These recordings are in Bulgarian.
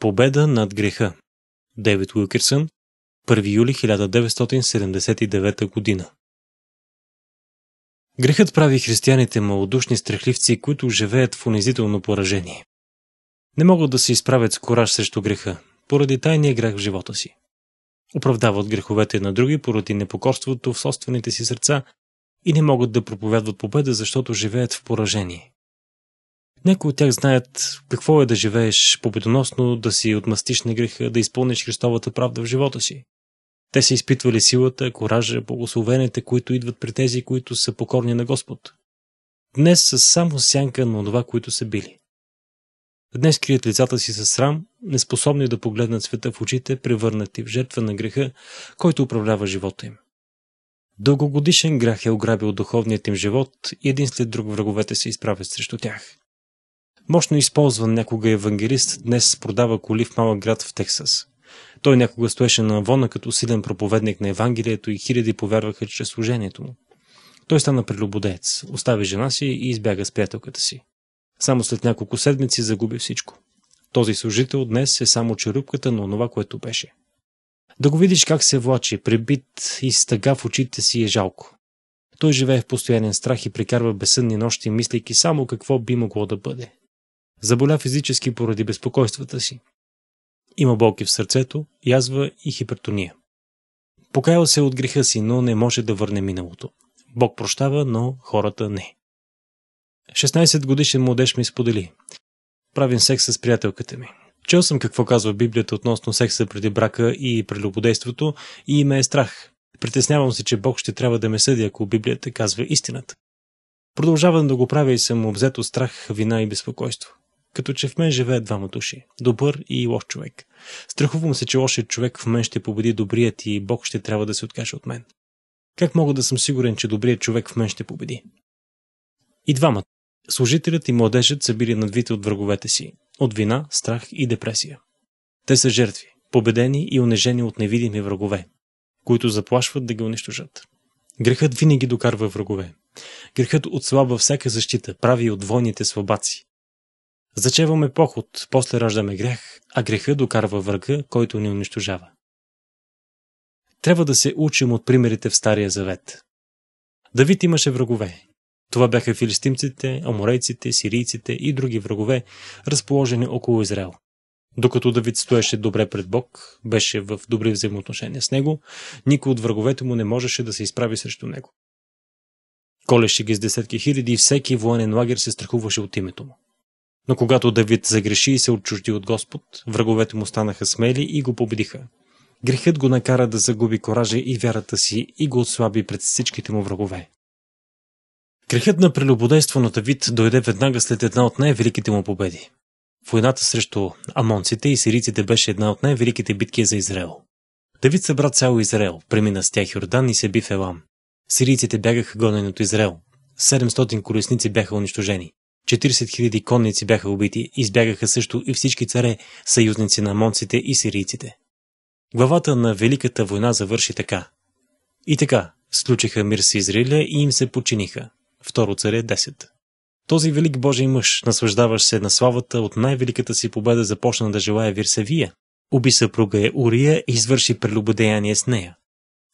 Победа над греха. Девид Уилкерсън, 1 юли 1979 година. Грехът прави християните малодушни страхливци, които живеят в унизително поражение. Не могат да се изправят с кораж срещу греха, поради тайния грях в живота си. Оправдават греховете на други поради непокорството в собствените си сърца и не могат да проповядват победа, защото живеят в поражение. Някои от тях знаят какво е да живееш победоносно, да си отмъстиш на греха, да изпълниш Христовата правда в живота си. Те са изпитвали силата, коража, благословените, които идват при тези, които са покорни на Господ. Днес са само сянка на това, които са били. Днес крият лицата си със срам, неспособни да погледнат света в очите, превърнати в жертва на греха, който управлява живота им. Дългогодишен грях е ограбил духовният им живот и един след друг враговете се изправят срещу тях. Мощно използван някога евангелист, днес продава коли в малък град в Тексас. Той някога стоеше на вона като силен проповедник на Евангелието и хиляди повярваха чрез служението му. Той стана прелюбодеец, остави жена си и избяга с приятелката си. Само след няколко седмици загуби всичко. Този служител днес е само черупката на онова, което беше. Да го видиш как се влачи, пребит и стъга в очите си е жалко. Той живее в постоянен страх и прекарва безсънни нощи, мислейки само какво би могло да бъде. Заболя физически поради безпокойствата си. Има болки в сърцето, язва и хипертония. Покаял се от греха си, но не може да върне миналото. Бог прощава, но хората не. 16 годишен младеж ми сподели. Правим секс с приятелката ми. Чел съм какво казва Библията относно секса преди брака и прелюбодейството и ме е страх. Притеснявам се, че Бог ще трябва да ме съди, ако Библията казва истината. Продължавам да го правя и съм обзет от страх, вина и безпокойство. Като че в мен живеят двама души. Добър и лош човек. Страхувам се, че лошият човек в мен ще победи добрият и Бог ще трябва да се откаже от мен. Как мога да съм сигурен, че добрият човек в мен ще победи? И двамата. Служителят и младежът са били надвити от враговете си. От вина, страх и депресия. Те са жертви, победени и унежени от невидими врагове, които заплашват да ги унищожат. Грехът винаги докарва врагове. Грехът отслабва всяка защита, прави от войните слабаци. Зачеваме поход, после раждаме грех, а греха докарва врага, който ни унищожава. Трябва да се учим от примерите в Стария Завет. Давид имаше врагове. Това бяха филистимците, аморейците, сирийците и други врагове, разположени около Израел. Докато Давид стоеше добре пред Бог, беше в добри взаимоотношения с него, никой от враговете му не можеше да се изправи срещу него. Колеше ги с десетки хиляди и всеки военен лагер се страхуваше от името му. Но когато Давид загреши и се отчужди от Господ, враговете му станаха смели и го победиха. Грехът го накара да загуби коража и вярата си и го отслаби пред всичките му врагове. Грехът на прелюбодейство на Давид дойде веднага след една от най-великите му победи. Войната срещу амонците и сирийците беше една от най-великите битки за Израел. Давид събра цял Израел, премина с тях Йордан и се би в Елам. Сирийците бягаха гонени от Израел. 700 колесници бяха унищожени. 40 000 конници бяха убити, избягаха също и всички царе, съюзници на монците и сирийците. Главата на Великата война завърши така. И така, сключиха мир с Израиля и им се починиха. Второ царе 10. Този велик Божий мъж, наслаждаващ се на славата от най-великата си победа, започна да желая Вирсавия. Уби съпруга е Урия и извърши прелюбодеяние с нея.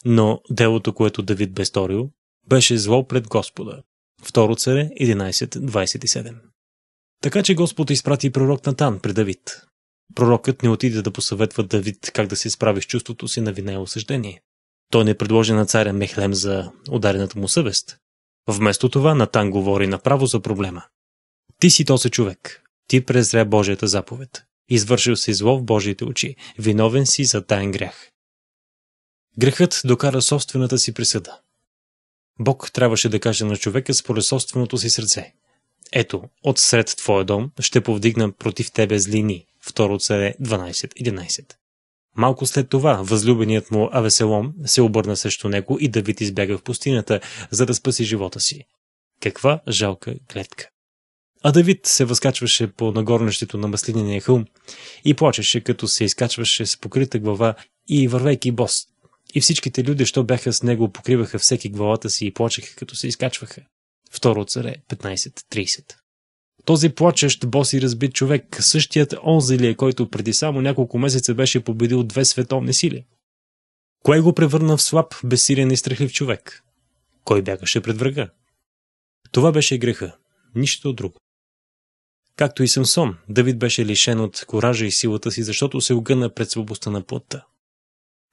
Но делото, което Давид бе сторил, беше зло пред Господа. Второ царе 11.27 Така че Господ изпрати пророк Натан при Давид. Пророкът не отиде да посъветва Давид как да се справи с чувството си на вина и осъждение. Той не предложи на царя Мехлем за ударената му съвест. Вместо това Натан говори направо за проблема. Ти си този човек. Ти презря Божията заповед. Извършил си зло в Божиите очи. Виновен си за таен грях. Грехът докара собствената си присъда. Бог трябваше да каже на човека според собственото си сърце. Ето, от сред твоя дом ще повдигна против тебе злини. Второ царе 12.11 Малко след това, възлюбеният му Авеселом се обърна срещу него и Давид избяга в пустинята, за да спаси живота си. Каква жалка клетка! А Давид се възкачваше по нагорнището на маслинения хълм и плачеше, като се изкачваше с покрита глава и вървейки бос, и всичките люди, що бяха с него, покриваха всеки главата си и плачеха, като се изкачваха. Второ царе 15.30 този плачещ бос и разбит човек, същият онзи ли е, който преди само няколко месеца беше победил две световни сили? Кое го превърна в слаб, безсилен и страхлив човек? Кой бягаше пред врага? Това беше греха, нищо друго. Както и Самсон, Давид беше лишен от коража и силата си, защото се огъна пред слабостта на плътта.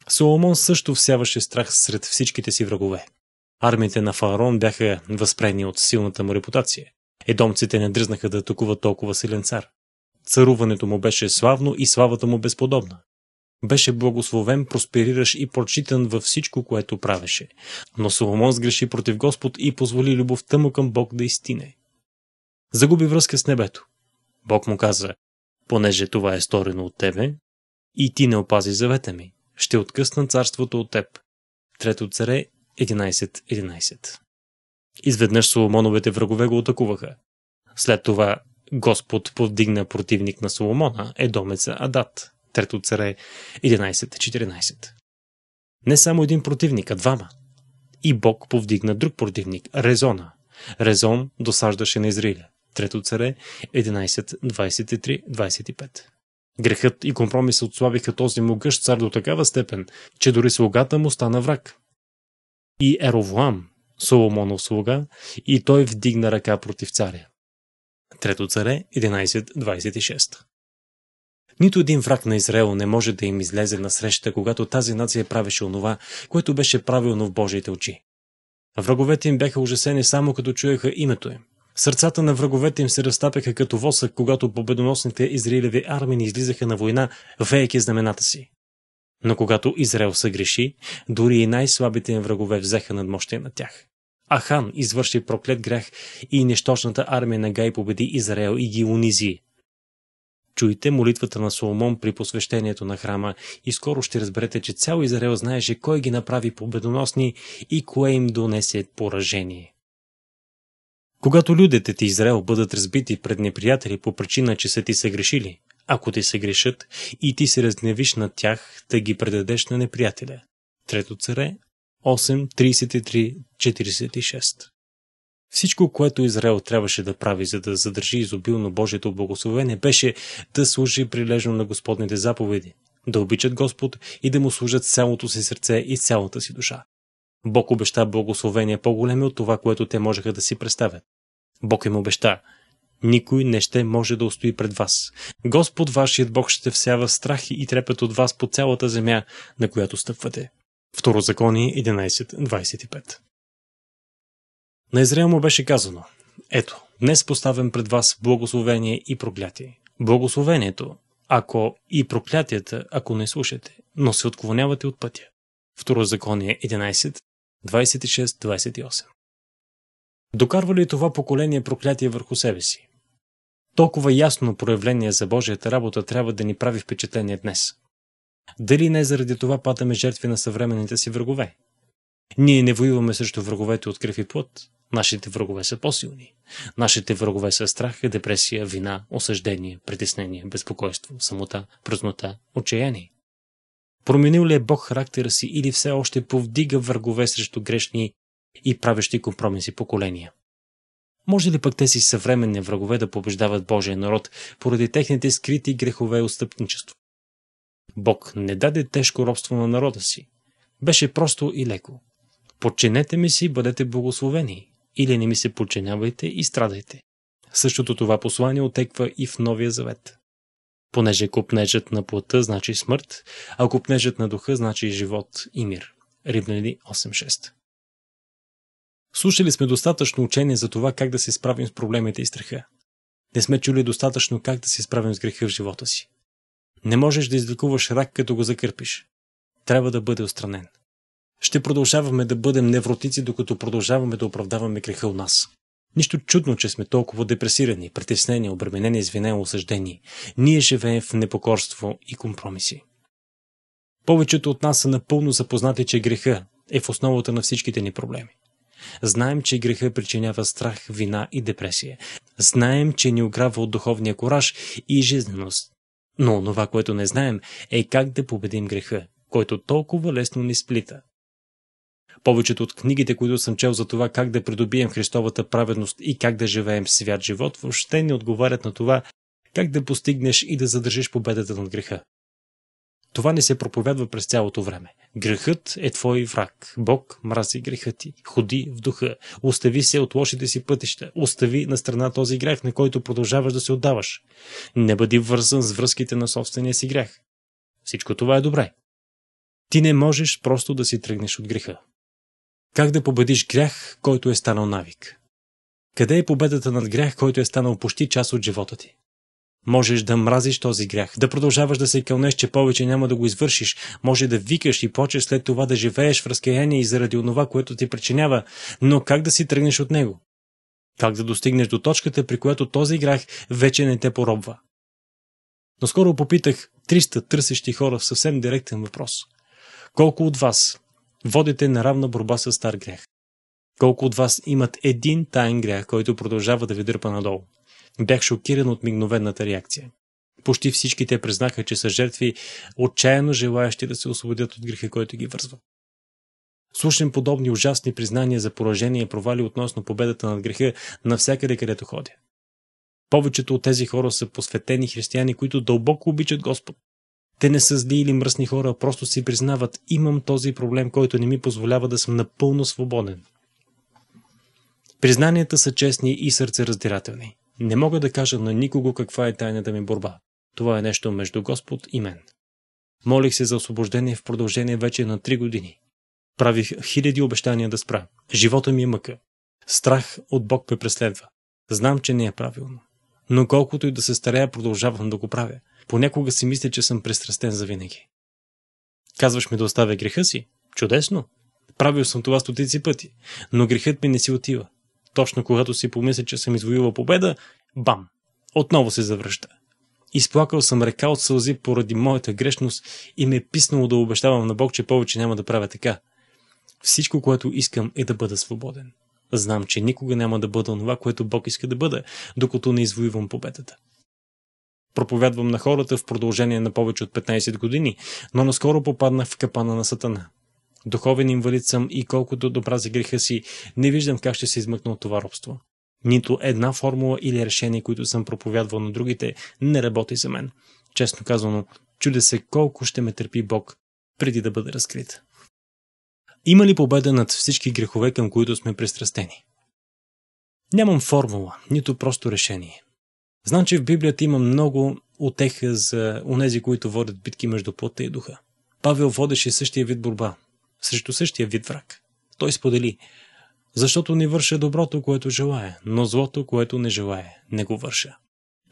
Соломон също всяваше страх сред всичките си врагове. Армите на Фарон бяха възпрени от силната му репутация. Едомците не дръзнаха да атакуват толкова силен цар. Царуването му беше славно и славата му безподобна. Беше благословен, проспериращ и прочитан във всичко, което правеше. Но Соломон сгреши против Господ и позволи любовта му към Бог да изтине. Загуби връзка с небето. Бог му каза, понеже това е сторено от тебе, и ти не опази завета ми ще откъсна царството от теб. Трето царе 11.11 11. Изведнъж Соломоновите врагове го атакуваха. След това Господ повдигна противник на Соломона, едомеца Адат. Трето царе 11.14. Не само един противник, а двама. И Бог повдигна друг противник, Резона. Резон досаждаше на Израиля. Трето царе 11.23-25. Грехът и компромисът отслабиха този могъщ цар до такава степен, че дори слугата му стана враг. И Еровоам, Соломонов слуга, и той вдигна ръка против царя. Трето царе 11.26 нито един враг на Израел не може да им излезе на среща, когато тази нация правеше онова, което беше правилно в Божиите очи. Враговете им бяха ужасени само като чуеха името им. Сърцата на враговете им се разтапяха като восък, когато победоносните израилеви армии излизаха на война, вееки знамената си. Но когато Израел съгреши, дори и най-слабите им врагове взеха надмощие на тях. Ахан извърши проклет грех и нещочната армия на Гай победи Израел и ги унизи. Чуйте молитвата на Соломон при посвещението на храма и скоро ще разберете, че цял Израел знаеше кой ги направи победоносни и кое им донесе поражение. Когато людите ти Израел бъдат разбити пред неприятели по причина, че са ти се грешили, ако ти се грешат и ти се разневиш на тях, да ги предадеш на неприятеля. Трето царе 8.33.46 Всичко, което Израел трябваше да прави, за да задържи изобилно Божието благословение, беше да служи прилежно на Господните заповеди, да обичат Господ и да му служат цялото си сърце и цялата си душа. Бог обеща благословение по-големи от това, което те можеха да си представят. Бог им обеща, никой не ще може да устои пред вас. Господ вашият Бог ще всява страх и трепет от вас по цялата земя, на която стъпвате. Второзаконие 11.25 На Израел му беше казано, ето, днес поставям пред вас благословение и проклятие. Благословението, ако и проклятията, ако не слушате, но се отклонявате от пътя. Второзаконие 11, 26-28. Докарва ли това поколение проклятие върху себе си? Толкова ясно проявление за Божията работа трябва да ни прави впечатление днес. Дали не заради това падаме жертви на съвременните си врагове? Ние не воюваме срещу враговете от кръв и плът. Нашите врагове са по-силни. Нашите врагове са страх, депресия, вина, осъждение, притеснение, безпокойство, самота, празнота, отчаяние. Променил ли е Бог характера си или все още повдига врагове срещу грешни и правещи компромиси поколения? Може ли пък тези съвременни врагове да побеждават Божия народ поради техните скрити грехове и отстъпничество? Бог не даде тежко робство на народа си. Беше просто и леко. Подчинете ми си, бъдете благословени, или не ми се подчинявайте и страдайте. Същото това послание отеква и в Новия Завет понеже купнежът на плътта значи смърт, а купнежът на духа значи живот и мир. Римляни 8.6 Слушали сме достатъчно учение за това как да се справим с проблемите и страха. Не сме чули достатъчно как да се справим с греха в живота си. Не можеш да излекуваш рак, като го закърпиш. Трябва да бъде отстранен. Ще продължаваме да бъдем невротици, докато продължаваме да оправдаваме греха у нас. Нищо чудно, че сме толкова депресирани, притеснени, обременени, извинени, осъждени. Ние живеем в непокорство и компромиси. Повечето от нас са напълно запознати, че греха е в основата на всичките ни проблеми. Знаем, че греха причинява страх, вина и депресия. Знаем, че ни ограбва от духовния кораж и жизненост. Но това, което не знаем, е как да победим греха, който толкова лесно ни сплита, повечето от книгите, които съм чел за това как да придобием Христовата праведност и как да живеем свят живот, въобще не отговарят на това как да постигнеш и да задържиш победата над греха. Това не се проповядва през цялото време. Грехът е твой враг. Бог мрази греха ти. Ходи в духа. Остави се от лошите си пътища. Остави на страна този грях, на който продължаваш да се отдаваш. Не бъди вързан с връзките на собствения си грях. Всичко това е добре. Ти не можеш просто да си тръгнеш от греха. Как да победиш грях, който е станал навик? Къде е победата над грях, който е станал почти част от живота ти? Можеш да мразиш този грях, да продължаваш да се кълнеш, че повече няма да го извършиш. Може да викаш и почеш след това да живееш в разкаяние и заради онова, което ти причинява. Но как да си тръгнеш от него? Как да достигнеш до точката, при която този грях вече не те поробва? Но скоро попитах 300 търсещи хора в съвсем директен въпрос. Колко от вас водите наравна борба с стар грях. Колко от вас имат един таен грях, който продължава да ви дърпа надолу? Бях шокиран от мигновената реакция. Почти всички те признаха, че са жертви, отчаяно желаящи да се освободят от греха, който ги вързва. Слушам подобни ужасни признания за поражение и провали относно победата над греха навсякъде, където ходя. Повечето от тези хора са посветени християни, които дълбоко обичат Господ. Те не са зли или мръсни хора, а просто си признават, имам този проблем, който не ми позволява да съм напълно свободен. Признанията са честни и сърцераздирателни. Не мога да кажа на никого каква е тайната ми борба. Това е нещо между Господ и мен. Молих се за освобождение в продължение вече на три години. Правих хиляди обещания да спра. Живота ми е мъка. Страх от Бог ме преследва. Знам, че не е правилно. Но колкото и да се старая, продължавам да го правя. Понякога си мисля, че съм пристрастен за винаги. Казваш ми да оставя греха си? Чудесно! Правил съм това стотици пъти, но грехът ми не си отива. Точно когато си помисля, че съм извоювал победа, бам! Отново се завръща. Изплакал съм река от сълзи поради моята грешност и ме е писнало да обещавам на Бог, че повече няма да правя така. Всичко, което искам е да бъда свободен. Знам, че никога няма да бъда онова, което Бог иска да бъда, докато не извоювам победата проповядвам на хората в продължение на повече от 15 години, но наскоро попаднах в капана на Сатана. Духовен инвалид съм и колкото добра за греха си, не виждам как ще се измъкна от това робство. Нито една формула или решение, които съм проповядвал на другите, не работи за мен. Честно казано, чудя се колко ще ме търпи Бог, преди да бъде разкрит. Има ли победа над всички грехове, към които сме пристрастени? Нямам формула, нито просто решение. Знам, че в Библията има много отеха за онези, които водят битки между плътта и духа. Павел водеше същия вид борба, срещу същия вид враг. Той сподели, защото не върша доброто, което желая, но злото, което не желая, не го върша.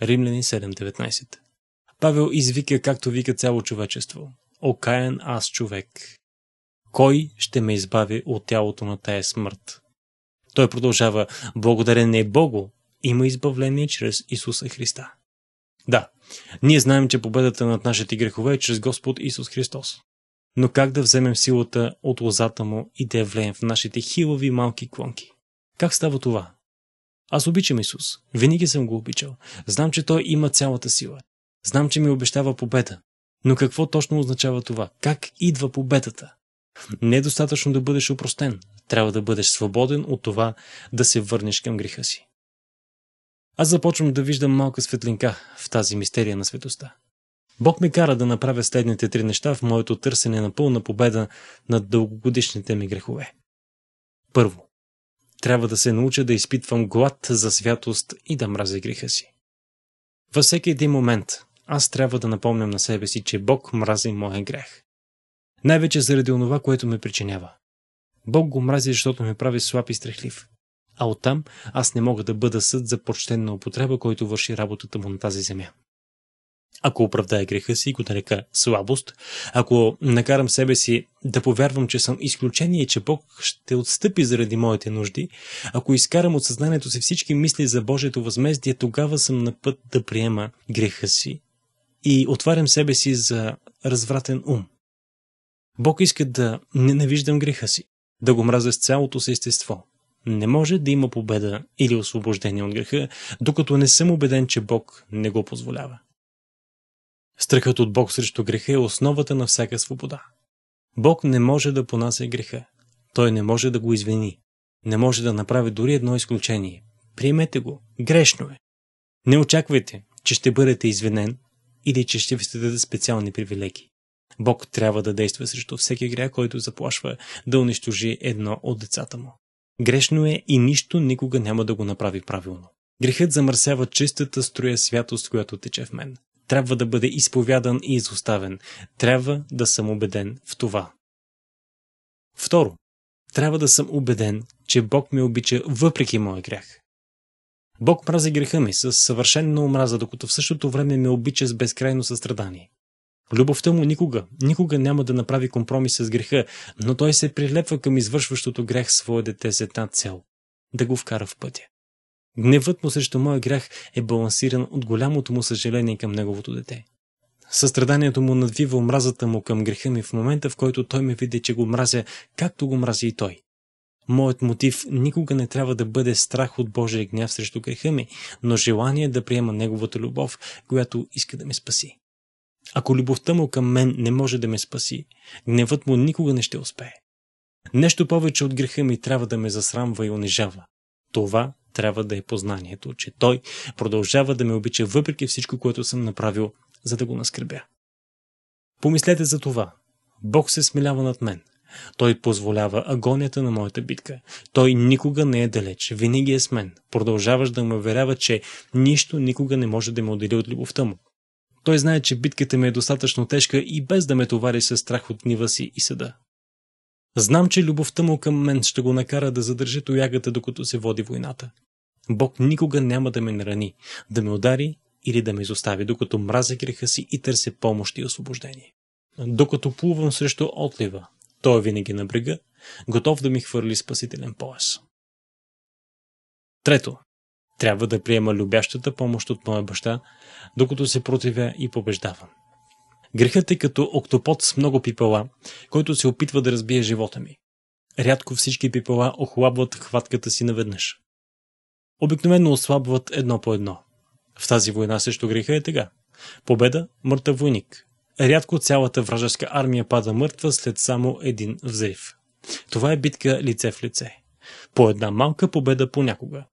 Римляни 7.19 Павел извика, както вика цяло човечество. Окаян аз човек. Кой ще ме избави от тялото на тая смърт? Той продължава, благодарен е Богу, има избавление чрез Исуса Христа. Да, ние знаем, че победата над нашите грехове е чрез Господ Исус Христос. Но как да вземем силата от лозата му и да я влеем в нашите хилави малки клонки? Как става това? Аз обичам Исус. Винаги съм го обичал. Знам, че Той има цялата сила. Знам, че ми обещава победа. Но какво точно означава това? Как идва победата? Не е достатъчно да бъдеш опростен. Трябва да бъдеш свободен от това да се върнеш към греха си аз започвам да виждам малка светлинка в тази мистерия на светоста. Бог ме кара да направя следните три неща в моето търсене на пълна победа над дългогодишните ми грехове. Първо, трябва да се науча да изпитвам глад за святост и да мразя греха си. Във всеки един момент аз трябва да напомням на себе си, че Бог мрази моя грех. Най-вече заради онова, което ме причинява. Бог го мрази, защото ме прави слаб и страхлив а оттам аз не мога да бъда съд за почтенна употреба, който върши работата му на тази земя. Ако оправдая греха си и го нарека слабост, ако накарам себе си да повярвам, че съм изключение и че Бог ще отстъпи заради моите нужди, ако изкарам от съзнанието си всички мисли за Божието възмездие, тогава съм на път да приема греха си и отварям себе си за развратен ум. Бог иска да ненавиждам греха си, да го мразя с цялото си естество, не може да има победа или освобождение от греха, докато не съм убеден, че Бог не го позволява. Страхът от Бог срещу греха е основата на всяка свобода. Бог не може да понася греха. Той не може да го извини. Не може да направи дори едно изключение. Приемете го. Грешно е. Не очаквайте, че ще бъдете извинен или че ще ви се даде специални привилегии. Бог трябва да действа срещу всеки грях, който заплашва да унищожи едно от децата му. Грешно е и нищо никога няма да го направи правилно. Грехът замърсява чистата струя святост, която тече в мен. Трябва да бъде изповядан и изоставен. Трябва да съм убеден в това. Второ, трябва да съм убеден, че Бог ме обича въпреки моя грях. Бог мрази греха ми с съвършенна омраза, докато в същото време ме обича с безкрайно състрадание. Любовта му никога, никога няма да направи компромис с греха, но той се прилепва към извършващото грех своя дете с една цел – да го вкара в пътя. Гневът му срещу моя грях е балансиран от голямото му съжаление към неговото дете. Състраданието му надвива омразата му към греха ми в момента, в който той ме види, че го мразя, както го мрази и той. Моят мотив никога не трябва да бъде страх от Божия гняв срещу греха ми, но желание да приема Неговата любов, която иска да ме спаси. Ако любовта му към мен не може да ме спаси, гневът му никога не ще успее. Нещо повече от греха ми трябва да ме засрамва и унижава. Това трябва да е познанието, че той продължава да ме обича въпреки всичко, което съм направил, за да го наскърбя. Помислете за това. Бог се смилява над мен. Той позволява агонията на моята битка. Той никога не е далеч, винаги е с мен. Продължаваш да ме уверява, че нищо никога не може да ме отдели от любовта му. Той знае, че битката ми е достатъчно тежка и без да ме товари с страх от гнива си и съда. Знам, че любовта му към мен ще го накара да задържи тоягата, докато се води войната. Бог никога няма да ме нарани, да ме удари или да ме изостави, докато мразя греха си и търся помощ и освобождение. Докато плувам срещу отлива, той е винаги на брега, готов да ми хвърли спасителен пояс. Трето, трябва да приема любящата помощ от моя баща, докато се противя и побеждавам. Грехът е като октопод с много пипала, който се опитва да разбие живота ми. Рядко всички пипала охлабват хватката си наведнъж. Обикновено ослабват едно по едно. В тази война срещу греха е тега. Победа – мъртъв войник. Рядко цялата вражеска армия пада мъртва след само един взрив. Това е битка лице в лице. По една малка победа понякога,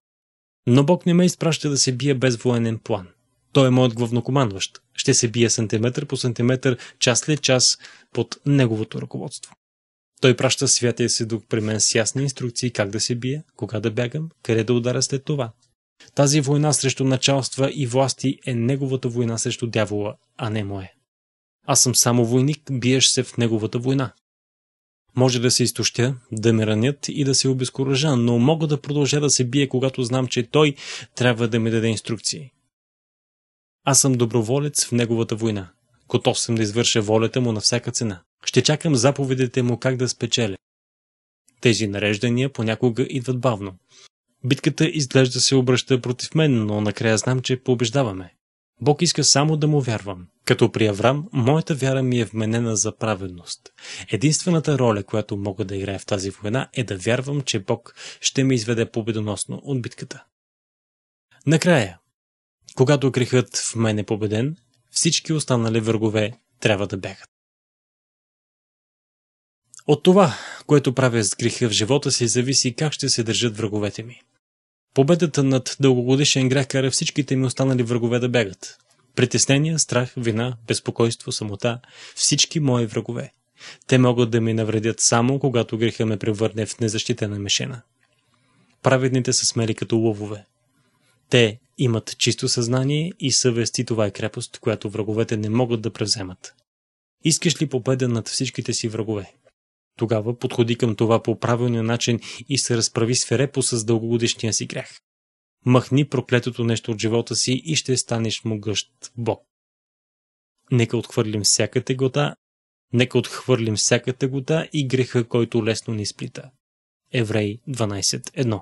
но Бог не ме изпраща да се бия без военен план. Той е моят главнокомандващ. Ще се бия сантиметър по сантиметър, час след час, под неговото ръководство. Той праща святия си дух при мен с ясни инструкции как да се бия, кога да бягам, къде да ударя след това. Тази война срещу началства и власти е неговата война срещу дявола, а не мое. Аз съм само войник, биеш се в неговата война. Може да се изтощя, да ме ранят и да се обезкуража, но мога да продължа да се бие, когато знам, че той трябва да ми даде инструкции. Аз съм доброволец в неговата война. Готов съм да извърша волята му на всяка цена. Ще чакам заповедите му как да спечеля. Тези нареждания понякога идват бавно. Битката изглежда се обръща против мен, но накрая знам, че побеждаваме. Бог иска само да му вярвам. Като при Аврам, моята вяра ми е вменена за праведност. Единствената роля, която мога да играя в тази война, е да вярвам, че Бог ще ме изведе победоносно от битката. Накрая, когато грехът в мен е победен, всички останали врагове трябва да бягат. От това, което правя с греха в живота си, зависи как ще се държат враговете ми. Победата над дългогодишен грех кара всичките ми останали врагове да бягат. Притеснения, страх, вина, безпокойство, самота – всички мои врагове. Те могат да ми навредят само, когато греха ме превърне в незащитена мешена. Праведните са смели като лъвове. Те имат чисто съзнание и съвести това е крепост, която враговете не могат да превземат. Искаш ли победа над всичките си врагове? Тогава подходи към това по правилния начин и се разправи с Ферепо с дългогодишния си грех. Махни проклетото нещо от живота си и ще станеш могъщ Бог. Нека отхвърлим всяка тегота, нека отхвърлим всяка тегота и греха, който лесно ни сплита. Еврей 12.1